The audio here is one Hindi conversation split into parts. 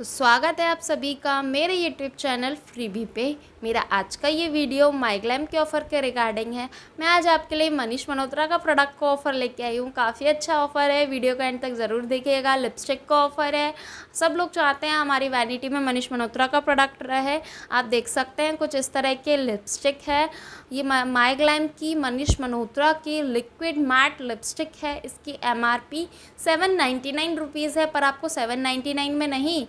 तो स्वागत है आप सभी का मेरे यूट्यूब चैनल फ्रीबी पे मेरा आज का ये वीडियो माइग्लैम के ऑफ़र के रिगार्डिंग है मैं आज आपके लिए मनीष मल्होत्रा का प्रोडक्ट का ऑफ़र लेके आई हूँ काफ़ी अच्छा ऑफ़र है वीडियो का एंड तक ज़रूर देखिएगा लिपस्टिक का ऑफ़र है सब लोग चाहते हैं हमारी वैनिटी में मनीष मल्होत्रा का प्रोडक्ट रहे आप देख सकते हैं कुछ इस तरह के लिपस्टिक है ये माइग्लैम की मनीष मल्होत्रा की लिक्विड मैट लिपस्टिक है इसकी M R P seven ninety nine rupees है पर आपको सेवन नाइन्टी नाइन में नहीं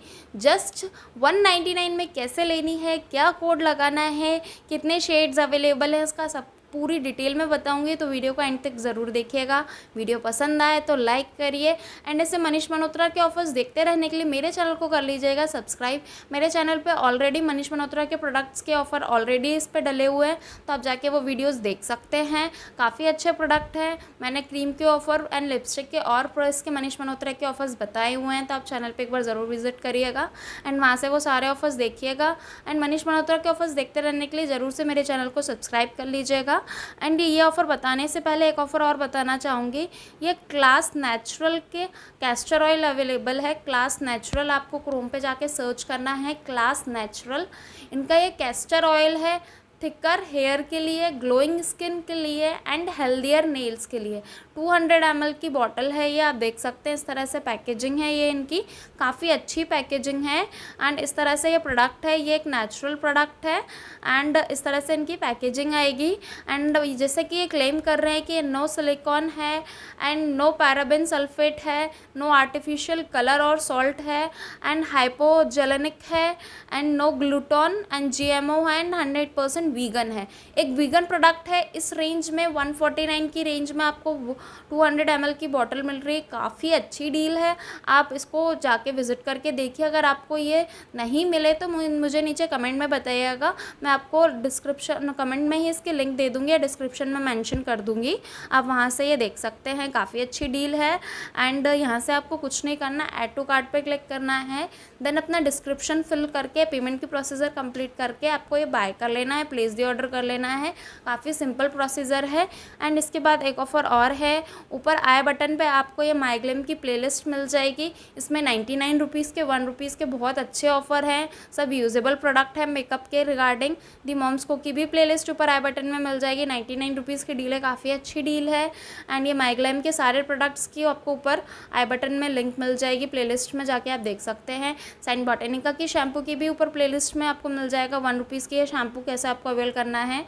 जस्ट वन नाइन्टी नाइन में कैसे लेनी है क्या कोड लगा लगाना है कितने शेड्स अवेलेबल है उसका सब पूरी डिटेल में बताऊंगी तो वीडियो को एंड तक ज़रूर देखिएगा वीडियो पसंद आए तो लाइक करिए एंड ऐसे मनीष मल्होत्रा के ऑफर्स देखते रहने के लिए मेरे चैनल को कर लीजिएगा सब्सक्राइब मेरे चैनल पर ऑलरेडी मनीष मल्होत्रा के प्रोडक्ट्स के ऑफ़र ऑलरेडी इस पर डले हुए हैं तो आप जाके वो वीडियोज़ देख सकते हैं काफ़ी अच्छे प्रोडक्ट हैं मैंने क्रीम के ऑफ़र एंड लिपस्टिक के और प्रोडक्स के मनीष मल्होत्रा के ऑफ़र्स बताए हुए हैं तो आप चैनल पर एक बार ज़रूर विजिट करिएगा एंड वहाँ से वो सारे ऑफ़र्स देखिएगा एंड मनीष मल्होत्रा के ऑफ़र्स देखते रहने के लिए ज़रूर से मेरे चैनल को सब्सक्राइब कर लीजिएगा एंड ये ऑफ़र बताने से पहले एक ऑफ़र और बताना चाहूँगी ये क्लास नेचुरल के कैस्टर ऑयल अवेलेबल है क्लास नेचुरल आपको क्रोम पे जाके सर्च करना है क्लास नेचुरल इनका ये कैस्टर ऑयल है थिकर हेयर के लिए ग्लोइंग स्किन के लिए एंड हेल्दियर नेल्स के लिए 200 हंड्रेड की बॉटल है ये आप देख सकते हैं इस तरह से पैकेजिंग है ये इनकी काफ़ी अच्छी पैकेजिंग है एंड इस तरह से ये प्रोडक्ट है ये एक नेचुरल प्रोडक्ट है एंड इस तरह से इनकी पैकेजिंग आएगी एंड जैसे कि ये क्लेम कर रहे हैं कि नो सिलिकॉन है एंड नो पैराबिन सल्फेट है नो आर्टिफिशियल कलर और सॉल्ट है एंड हाइपोजेलनिक है एंड नो ग्लूटॉन एंड ओ है एंड हंड्रेड परसेंट वीगन है एक वीगन प्रोडक्ट है इस रेंज में 149 की रेंज में आपको 200 ml की बॉटल मिल रही है काफ़ी अच्छी डील है आप इसको जाके विज़िट करके देखिए अगर आपको ये नहीं मिले तो मुझे नीचे कमेंट में बताइएगा मैं आपको डिस्क्रिप्शन कमेंट में ही इसकी लिंक दे दूँगी या डिस्क्रिप्शन में मैंशन कर दूँगी आप वहाँ से ये देख सकते हैं काफ़ी अच्छी डील है एंड यहाँ से आपको कुछ नहीं करना ऐड टू कार्ड पर क्लिक करना है देन अपना डिस्क्रिप्शन फिल करके पेमेंट की प्रोसीजर कंप्लीट करके आपको ये बाय कर लेना है प्लीज प्लीज़ ऑर्डर कर लेना है काफ़ी सिंपल प्रोसीजर है एंड इसके बाद एक ऑफ़र और है ऊपर आए बटन पे आपको ये माइग्लेम की प्लेलिस्ट मिल जाएगी इसमें नाइन्टी नाइन रुपीज़ के वन रुपीज़ के बहुत अच्छे ऑफ़र हैं सब यूजेबल प्रोडक्ट है मेकअप के रिगार्डिंग दी मॉम्स को की भी लिस्ट ऊपर आई बटन में मिल जाएगी नाइन्टी नाइन रुपीज़ की डील है काफ़ी अच्छी डील है एंड ये माइग्लेम के सारे प्रोडक्ट्स की आपको ऊपर आई बटन में लिंक मिल जाएगी लिस्ट में जाके आप देख सकते हैं साइन बॉटेनिका की शैम्पू की भी ऊपर प्लेलिस्ट में आपको मिल जाएगा वन रुपीज़ की ये शैम्पू कैसे आपको अवेल करना है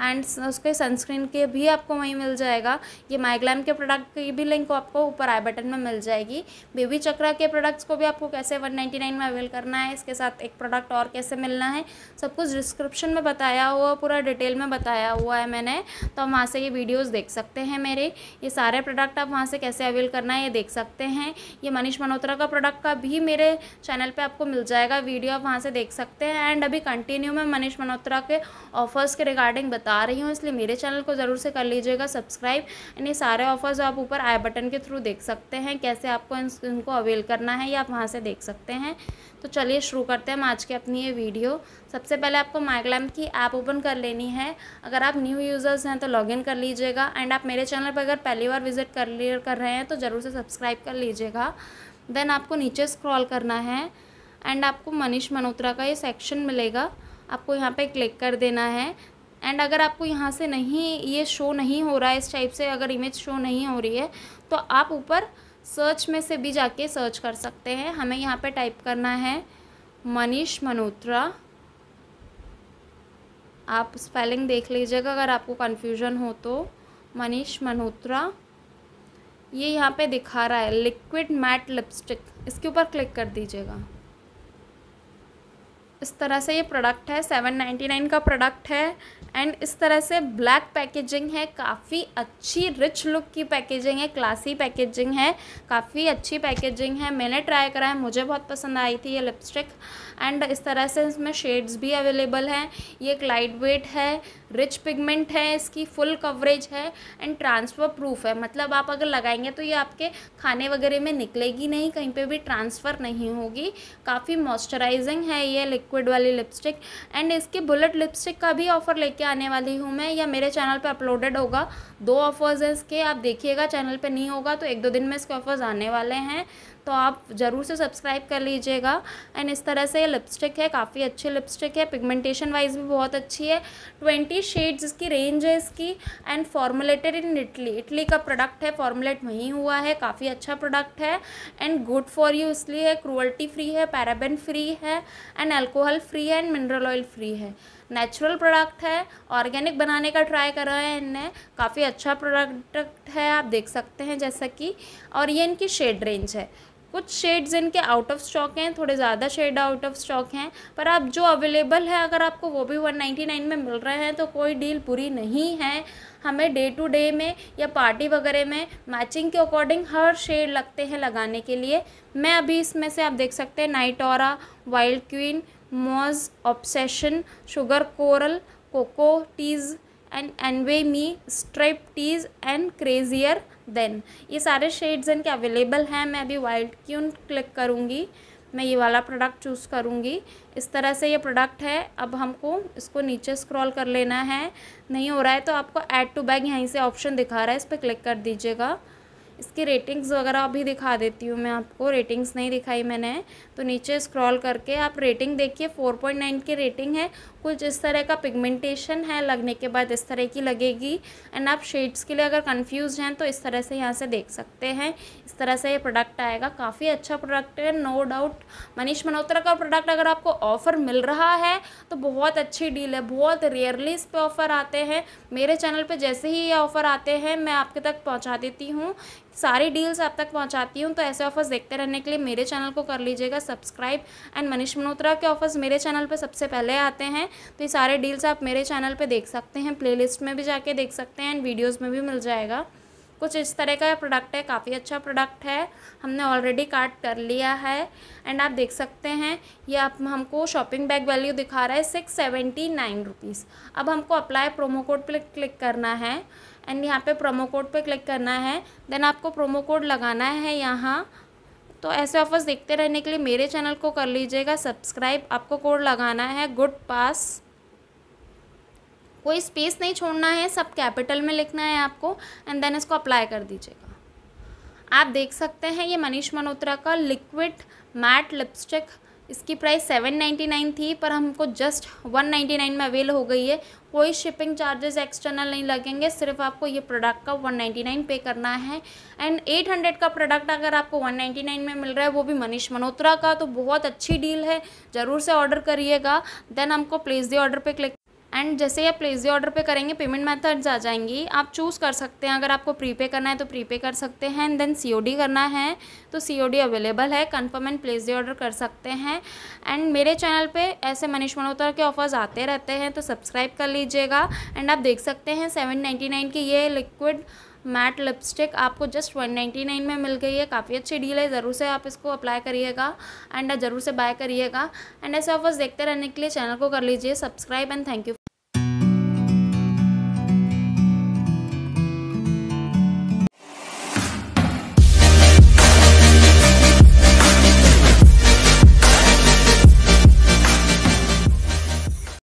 एंड उसके सनस्क्रीन के भी आपको वहीं मिल जाएगा ये माइग्लैम के प्रोडक्ट की भी लिंक आपको ऊपर आई बटन में मिल जाएगी बेबी चक्रा के प्रोडक्ट्स को भी आपको कैसे वन नाइन्टी नाइन में अवेल करना है इसके साथ एक प्रोडक्ट और कैसे मिलना है सब कुछ डिस्क्रिप्शन में बताया हुआ पूरा डिटेल में बताया हुआ है मैंने तो हम वहाँ से ये वीडियोज़ देख सकते हैं मेरे ये सारे प्रोडक्ट आप वहाँ से कैसे अवेल करना है ये देख सकते हैं ये मनीष मल्होत्रा का प्रोडक्ट का भी मेरे चैनल पर आपको मिल जाएगा वीडियो आप वहाँ से देख सकते हैं एंड अभी कंटिन्यू मैं मनीष मल्होत्रा के ऑफ़र्स के रिगार्डिंग बता रही हूँ इसलिए मेरे चैनल को ज़रूर से कर लीजिएगा सब्सक्राइब इन्हें सारे ऑफ़र्स आप ऊपर आई बटन के थ्रू देख सकते हैं कैसे आपको इन, इनको अवेल करना है या आप वहाँ से देख सकते हैं तो चलिए शुरू करते हैं हम आज की अपनी ये वीडियो सबसे पहले आपको माइग्लैम की ऐप ओपन कर लेनी है अगर आप न्यू यूज़र्स हैं तो लॉगिन कर लीजिएगा एंड आप मेरे चैनल पर अगर पहली बार विजिट कर ले कर रहे हैं तो ज़रूर से सब्सक्राइब कर लीजिएगा देन आपको नीचे स्क्रॉल करना है एंड आपको मनीष मल्होत्रा का ये सेक्शन मिलेगा आपको यहाँ पे क्लिक कर देना है एंड अगर आपको यहाँ से नहीं ये शो नहीं हो रहा है इस टाइप से अगर इमेज शो नहीं हो रही है तो आप ऊपर सर्च में से भी जाके सर्च कर सकते हैं हमें यहाँ पे टाइप करना है मनीष मल्होत्रा आप स्पेलिंग देख लीजिएगा अगर आपको कन्फ्यूजन हो तो मनीष मल्होत्रा ये यहाँ पे दिखा रहा है लिक्विड मैट लिपस्टिक इसके ऊपर क्लिक कर दीजिएगा इस तरह से ये प्रोडक्ट है सेवन नाइन्टी नाइन का प्रोडक्ट है एंड इस तरह से ब्लैक पैकेजिंग है काफ़ी अच्छी रिच लुक की पैकेजिंग है क्लासी पैकेजिंग है काफ़ी अच्छी पैकेजिंग है मैंने ट्राई करा है मुझे बहुत पसंद आई थी ये लिपस्टिक एंड इस तरह से इसमें शेड्स भी अवेलेबल हैं ये एक लाइट वेट है रिच पिगमेंट है इसकी फुल कवरेज है एंड ट्रांसफ़र प्रूफ है मतलब आप अगर लगाएंगे तो ये आपके खाने वगैरह में निकलेगी नहीं कहीं पर भी ट्रांसफ़र नहीं होगी काफ़ी मॉइस्चराइजिंग है ये लिक्विड लिक्विड वाली लिपस्टिक एंड इसकी बुलेट लिपस्टिक का भी ऑफर लेके आने वाली हूँ मैं या मेरे चैनल पर अपलोडेड होगा दो ऑफ़र्स हैं इसके आप देखिएगा चैनल पे नहीं होगा तो एक दो दिन में इसके ऑफ़र्स आने वाले हैं तो आप ज़रूर से सब्सक्राइब कर लीजिएगा एंड इस तरह से ये लिपस्टिक है काफ़ी अच्छी लिपस्टिक है पिगमेंटेशन वाइज भी बहुत अच्छी है ट्वेंटी शेड्स इसकी रेंज है इसकी and formulated in Italy Italy का प्रोडक्ट है फॉर्मुलेट वहीं हुआ है काफ़ी अच्छा प्रोडक्ट है एंड गुड फॉर यू इसलिए है क्रूअल्टी फ्री है पैराबेन फ्री है एंड एल्कोहल फ्री है एंड मिनरल ऑयल फ्री है नेचुरल प्रोडक्ट है ऑर्गेनिक बनाने का ट्राई करा है इनने काफ़ी अच्छा प्रोडक्ट है आप देख सकते हैं जैसा कि और ये इनकी शेड रेंज है कुछ शेड्स इनके आउट ऑफ स्टॉक हैं थोड़े ज़्यादा शेड आउट ऑफ स्टॉक हैं पर आप जो अवेलेबल है अगर आपको वो भी 199 में मिल रहे हैं तो कोई डील पूरी नहीं है हमें डे टू डे में या पार्टी वगैरह में मैचिंग के अकॉर्डिंग हर शेड लगते हैं लगाने के लिए मैं अभी इसमें से आप देख सकते हैं नाइट और wild queen mauve obsession sugar coral coco tease and envy me strip tease and crazier than ये सारे शेड्स इनके अवेलेबल हैं मैं अभी वाइल्ड क्यून क्लिक करूँगी मैं ये वाला प्रोडक्ट चूज़ करूँगी इस तरह से ये प्रोडक्ट है अब हमको इसको नीचे स्क्रॉल कर लेना है नहीं हो रहा है तो आपको ऐड टू बैग यहीं से ऑप्शन दिखा रहा है इस पर क्लिक कर दीजिएगा इसकी रेटिंग्स वगैरह भी दिखा देती हूँ मैं आपको रेटिंग्स नहीं दिखाई मैंने तो नीचे स्क्रॉल करके आप रेटिंग देखिए फोर पॉइंट नाइन की रेटिंग है कुछ इस तरह का पिगमेंटेशन है लगने के बाद इस तरह की लगेगी एंड आप शेड्स के लिए अगर कन्फ्यूज हैं तो इस तरह से यहाँ से देख सकते हैं इस तरह से ये प्रोडक्ट आएगा काफ़ी अच्छा प्रोडक्ट है नो डाउट मनीष मल्होत्रा का प्रोडक्ट अगर आपको ऑफ़र मिल रहा है तो बहुत अच्छी डील है बहुत रेयरली इस पर ऑफ़र आते हैं मेरे चैनल पर जैसे ही ये ऑफ़र आते हैं मैं आपके तक पहुँचा देती हूँ सारी डील्स आप तक पहुंचाती हूँ तो ऐसे ऑफर्स देखते रहने के लिए मेरे चैनल को कर लीजिएगा सब्सक्राइब एंड मनीष मल्होत्रा के ऑफर्स मेरे चैनल पर सबसे पहले आते हैं तो ये सारे डील्स आप मेरे चैनल पर देख सकते हैं प्लेलिस्ट में भी जाके देख सकते हैं एंड वीडियोज़ में भी मिल जाएगा कुछ इस तरह का प्रोडक्ट है काफ़ी अच्छा प्रोडक्ट है हमने ऑलरेडी कार्ट कर लिया है एंड आप देख सकते हैं ये आप हमको शॉपिंग बैग वैल्यू दिखा रहा है सिक्स सेवेंटी नाइन रुपीज़ अब हमको अप्लाई प्रोमो कोड पर क्लिक करना है एंड यहाँ पे प्रोमो कोड पे क्लिक करना है देन आपको प्रोमो कोड लगाना है यहाँ तो ऐसे ऑफर्स देखते रहने के लिए मेरे चैनल को कर लीजिएगा सब्सक्राइब आपको कोड लगाना है गुड पास कोई स्पेस नहीं छोड़ना है सब कैपिटल में लिखना है आपको एंड देन इसको अप्लाई कर दीजिएगा आप देख सकते हैं ये मनीष मल्होत्रा का लिक्विड मैट लिपस्टिक इसकी प्राइस 799 थी पर हमको जस्ट 199 में अवेल हो गई है कोई शिपिंग चार्जेस एक्सटर्नल नहीं लगेंगे सिर्फ आपको ये प्रोडक्ट का 199 पे करना है एंड 800 का प्रोडक्ट अगर आपको 199 में मिल रहा है वो भी मनीष मल्होत्रा का तो बहुत अच्छी डील है ज़रूर से ऑर्डर करिएगा देन हमको प्लेस दी ऑर्डर पर क्लिक एंड जैसे ही आप प्लेस ऑर्डर पे करेंगे पेमेंट मेथड्स आ जाएंगी आप चूज़ कर सकते हैं अगर आपको प्रीपे करना है तो प्रीपे कर सकते हैं एंड देन सीओडी करना है तो सीओडी अवेलेबल है कंफर्म एंड प्लेस ऑर्डर कर सकते हैं एंड मेरे चैनल पे ऐसे मनीष मल्होत्रा के ऑफर्स आते रहते हैं तो सब्सक्राइब कर लीजिएगा एंड आप देख सकते हैं सेवन की ये लिक्विड मैट लिपस्टिक आपको जस्ट वन नाइन्टी नाइन में मिल गई है काफ़ी अच्छी डील है ज़रूर से आप इसको अप्लाई करिएगा एंड ज़रूर से बाय करिएगा एंड ऐसे ऑफर्स देखते रहने के लिए चैनल को कर लीजिए सब्सक्राइब एंड थैंक यू